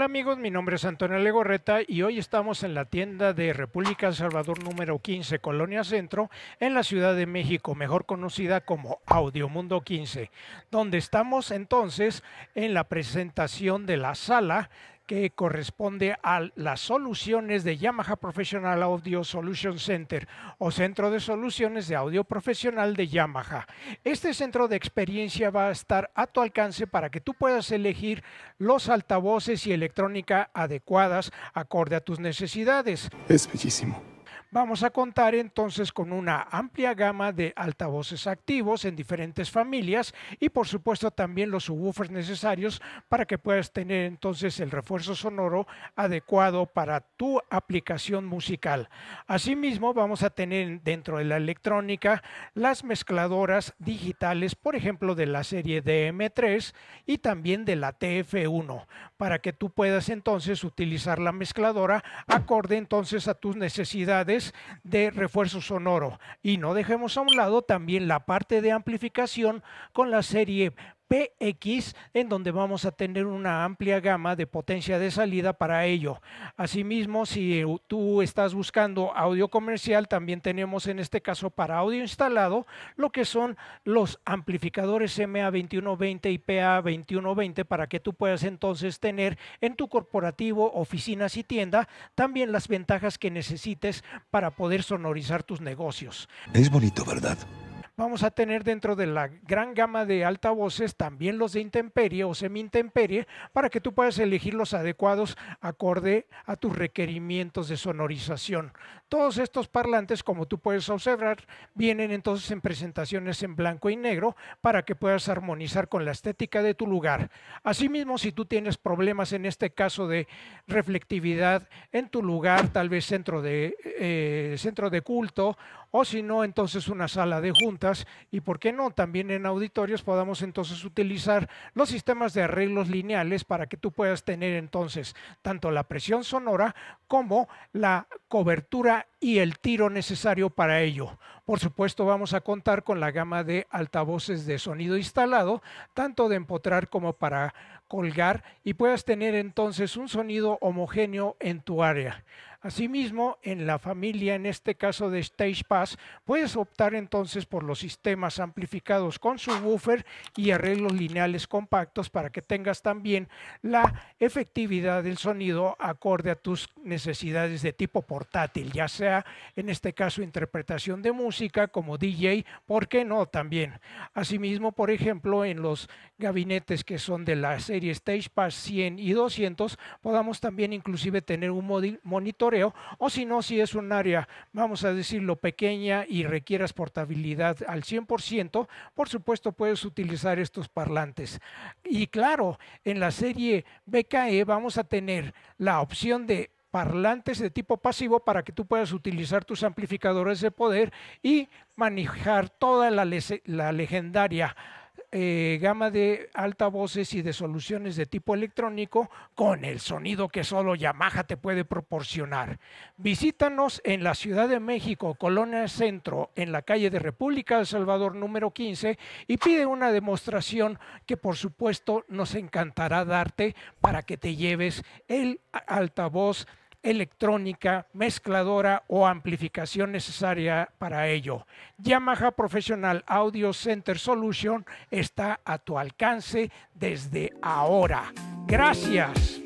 Hola amigos, mi nombre es Antonio Legorreta y hoy estamos en la tienda de República El Salvador número 15, Colonia Centro, en la Ciudad de México, mejor conocida como Audiomundo 15, donde estamos entonces en la presentación de la sala que corresponde a las soluciones de Yamaha Professional Audio Solution Center o Centro de Soluciones de Audio Profesional de Yamaha. Este centro de experiencia va a estar a tu alcance para que tú puedas elegir los altavoces y electrónica adecuadas acorde a tus necesidades. Es bellísimo. Vamos a contar entonces con una amplia gama de altavoces activos en diferentes familias y por supuesto también los subwoofers necesarios para que puedas tener entonces el refuerzo sonoro adecuado para tu aplicación musical. Asimismo vamos a tener dentro de la electrónica las mezcladoras digitales, por ejemplo de la serie DM3 y también de la TF1, para que tú puedas entonces utilizar la mezcladora acorde entonces a tus necesidades de refuerzo sonoro. Y no dejemos a un lado también la parte de amplificación con la serie PX, en donde vamos a tener una amplia gama de potencia de salida para ello. Asimismo, si tú estás buscando audio comercial, también tenemos en este caso para audio instalado lo que son los amplificadores MA2120 y PA2120 para que tú puedas entonces tener en tu corporativo, oficinas y tienda también las ventajas que necesites para poder sonorizar tus negocios. Es bonito, ¿verdad? vamos a tener dentro de la gran gama de altavoces también los de intemperie o semi-intemperie para que tú puedas elegir los adecuados acorde a tus requerimientos de sonorización. Todos estos parlantes, como tú puedes observar, vienen entonces en presentaciones en blanco y negro para que puedas armonizar con la estética de tu lugar. Asimismo, si tú tienes problemas en este caso de reflectividad en tu lugar, tal vez centro de, eh, centro de culto o si no, entonces una sala de juntas y, ¿por qué no? También en auditorios podamos entonces utilizar los sistemas de arreglos lineales para que tú puedas tener entonces tanto la presión sonora como la cobertura y el tiro necesario para ello. Por supuesto, vamos a contar con la gama de altavoces de sonido instalado, tanto de empotrar como para colgar, y puedas tener entonces un sonido homogéneo en tu área. Asimismo, en la familia, en este caso de Stage Pass, puedes optar entonces por los sistemas amplificados con subwoofer y arreglos lineales compactos para que tengas también la efectividad del sonido acorde a tus necesidades de tipo portátil, ya sea en este caso interpretación de música, como DJ, ¿por qué no también? Asimismo, por ejemplo, en los gabinetes que son de la serie Stage Pass 100 y 200, podamos también inclusive tener un monitoreo o si no, si es un área, vamos a decirlo, pequeña y requieras portabilidad al 100%, por supuesto puedes utilizar estos parlantes. Y claro, en la serie BKE vamos a tener la opción de parlantes de tipo pasivo para que tú puedas utilizar tus amplificadores de poder y manejar toda la, la legendaria eh, gama de altavoces y de soluciones de tipo electrónico con el sonido que solo Yamaha te puede proporcionar. Visítanos en la Ciudad de México, Colonia Centro, en la calle de República del de Salvador número 15 y pide una demostración que por supuesto nos encantará darte para que te lleves el altavoz electrónica, mezcladora o amplificación necesaria para ello. Yamaha Professional Audio Center Solution está a tu alcance desde ahora. Gracias.